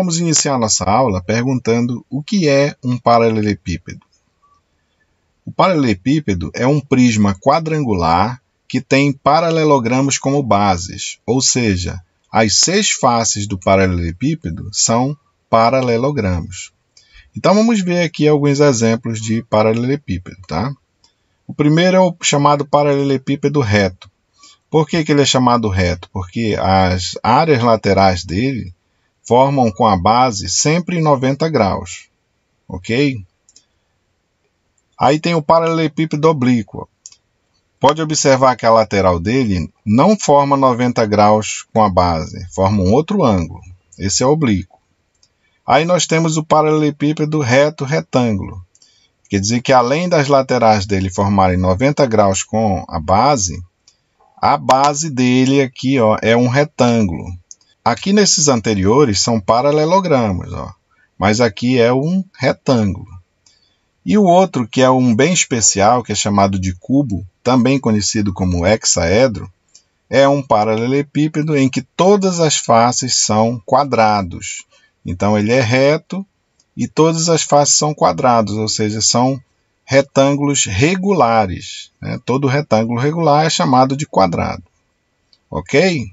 Vamos iniciar nossa aula perguntando o que é um paralelepípedo. O paralelepípedo é um prisma quadrangular que tem paralelogramas como bases, ou seja, as seis faces do paralelepípedo são paralelogramos. Então vamos ver aqui alguns exemplos de paralelepípedo, tá? O primeiro é o chamado paralelepípedo reto. Por que, que ele é chamado reto? Porque as áreas laterais dele formam com a base sempre 90 graus, ok? Aí tem o paralelepípedo oblíquo. Pode observar que a lateral dele não forma 90 graus com a base, forma um outro ângulo. Esse é oblíquo. Aí nós temos o paralelepípedo reto retângulo. Quer dizer que além das laterais dele formarem 90 graus com a base, a base dele aqui ó, é um retângulo. Aqui nesses anteriores são paralelogramas, ó, mas aqui é um retângulo. E o outro, que é um bem especial, que é chamado de cubo, também conhecido como hexaedro, é um paralelepípedo em que todas as faces são quadrados. Então ele é reto e todas as faces são quadrados, ou seja, são retângulos regulares. Né? Todo retângulo regular é chamado de quadrado. Ok?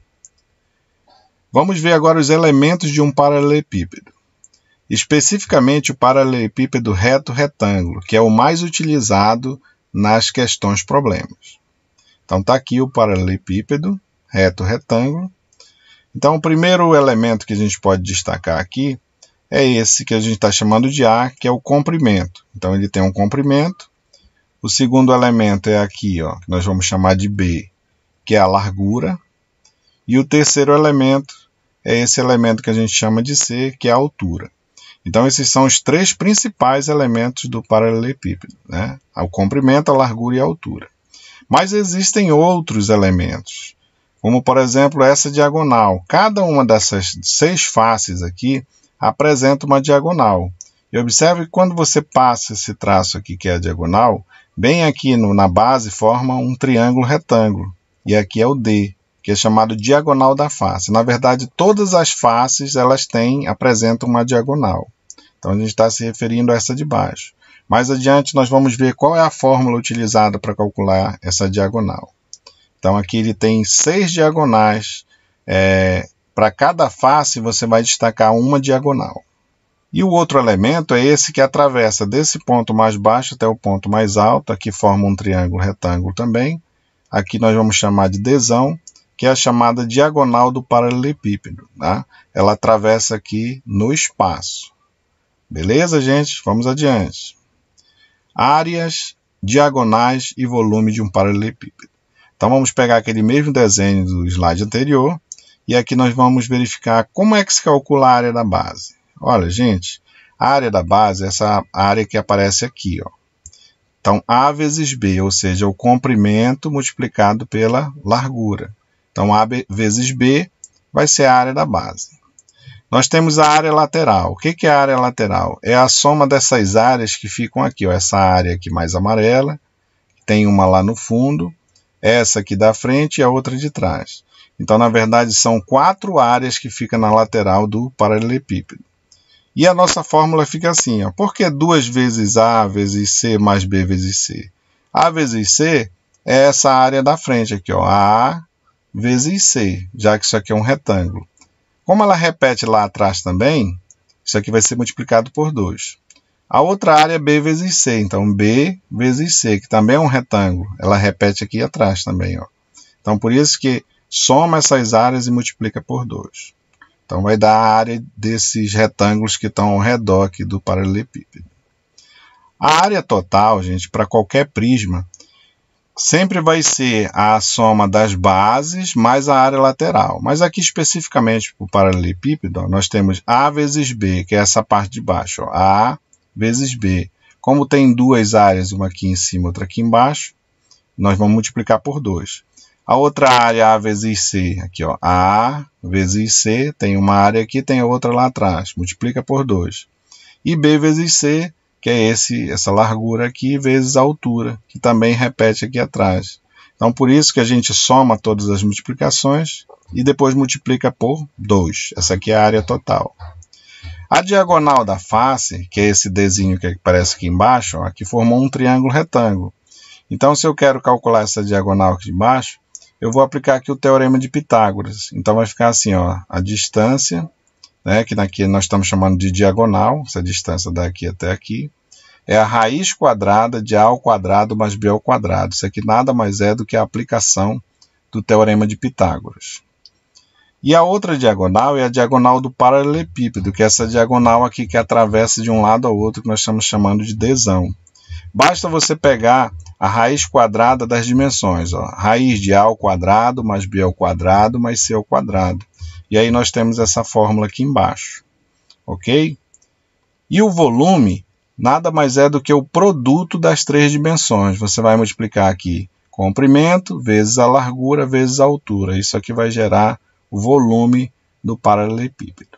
Vamos ver agora os elementos de um paralelepípedo. Especificamente o paralelepípedo reto-retângulo, que é o mais utilizado nas questões problemas. Então está aqui o paralelepípedo reto-retângulo. Então o primeiro elemento que a gente pode destacar aqui é esse que a gente está chamando de A, que é o comprimento. Então ele tem um comprimento. O segundo elemento é aqui, ó, que nós vamos chamar de B, que é a largura. E o terceiro elemento é esse elemento que a gente chama de C, que é a altura. Então, esses são os três principais elementos do paralelepípedo: né? o comprimento, a largura e a altura. Mas existem outros elementos, como por exemplo essa diagonal. Cada uma dessas seis faces aqui apresenta uma diagonal. E observe que quando você passa esse traço aqui, que é a diagonal, bem aqui no, na base forma um triângulo retângulo. E aqui é o D que é chamado diagonal da face. Na verdade, todas as faces elas têm apresentam uma diagonal. Então a gente está se referindo a essa de baixo. Mais adiante nós vamos ver qual é a fórmula utilizada para calcular essa diagonal. Então aqui ele tem seis diagonais. É, para cada face você vai destacar uma diagonal. E o outro elemento é esse que atravessa desse ponto mais baixo até o ponto mais alto, aqui forma um triângulo retângulo também. Aqui nós vamos chamar de desão que é a chamada diagonal do paralelepípedo. Tá? Ela atravessa aqui no espaço. Beleza, gente? Vamos adiante. Áreas, diagonais e volume de um paralelepípedo. Então vamos pegar aquele mesmo desenho do slide anterior e aqui nós vamos verificar como é que se calcula a área da base. Olha, gente, a área da base é essa área que aparece aqui. Ó. Então, A vezes B, ou seja, o comprimento multiplicado pela largura. Então, A vezes B vai ser a área da base. Nós temos a área lateral. O que é a área lateral? É a soma dessas áreas que ficam aqui. Ó. Essa área aqui mais amarela, tem uma lá no fundo, essa aqui da frente e a outra de trás. Então, na verdade, são quatro áreas que ficam na lateral do paralelepípedo. E a nossa fórmula fica assim, ó. por que 2 vezes A vezes C mais B vezes C? A vezes C é essa área da frente aqui, ó, a vezes C, já que isso aqui é um retângulo. Como ela repete lá atrás também, isso aqui vai ser multiplicado por 2. A outra área é B vezes C, então B vezes C, que também é um retângulo. Ela repete aqui atrás também. Ó. Então, por isso que soma essas áreas e multiplica por 2. Então, vai dar a área desses retângulos que estão ao redor aqui do paralelepípedo. A área total, gente, para qualquer prisma, sempre vai ser a soma das bases mais a área lateral. Mas aqui especificamente para o paralelepípedo, nós temos A vezes B, que é essa parte de baixo. Ó, a vezes B. Como tem duas áreas, uma aqui em cima outra aqui embaixo, nós vamos multiplicar por 2. A outra área A vezes C, aqui ó, A vezes C, tem uma área aqui, tem outra lá atrás, multiplica por 2. E B vezes C, que é esse, essa largura aqui, vezes a altura, que também repete aqui atrás. Então, por isso que a gente soma todas as multiplicações e depois multiplica por 2. Essa aqui é a área total. A diagonal da face, que é esse desenho que aparece aqui embaixo, ó, aqui formou um triângulo retângulo. Então, se eu quero calcular essa diagonal aqui embaixo eu vou aplicar aqui o teorema de Pitágoras. Então, vai ficar assim, ó, a distância né, que aqui nós estamos chamando de diagonal, essa distância daqui até aqui, é a raiz quadrada de a ao quadrado mais b ao quadrado. Isso aqui nada mais é do que a aplicação do teorema de Pitágoras. E a outra diagonal é a diagonal do paralelepípedo, que é essa diagonal aqui que atravessa de um lado ao outro, que nós estamos chamando de desão. Basta você pegar a raiz quadrada das dimensões, ó, raiz de a ao quadrado mais b ao quadrado mais c ao quadrado. E aí nós temos essa fórmula aqui embaixo, ok? E o volume nada mais é do que o produto das três dimensões. Você vai multiplicar aqui comprimento vezes a largura vezes a altura. Isso aqui vai gerar o volume do paralelepípedo.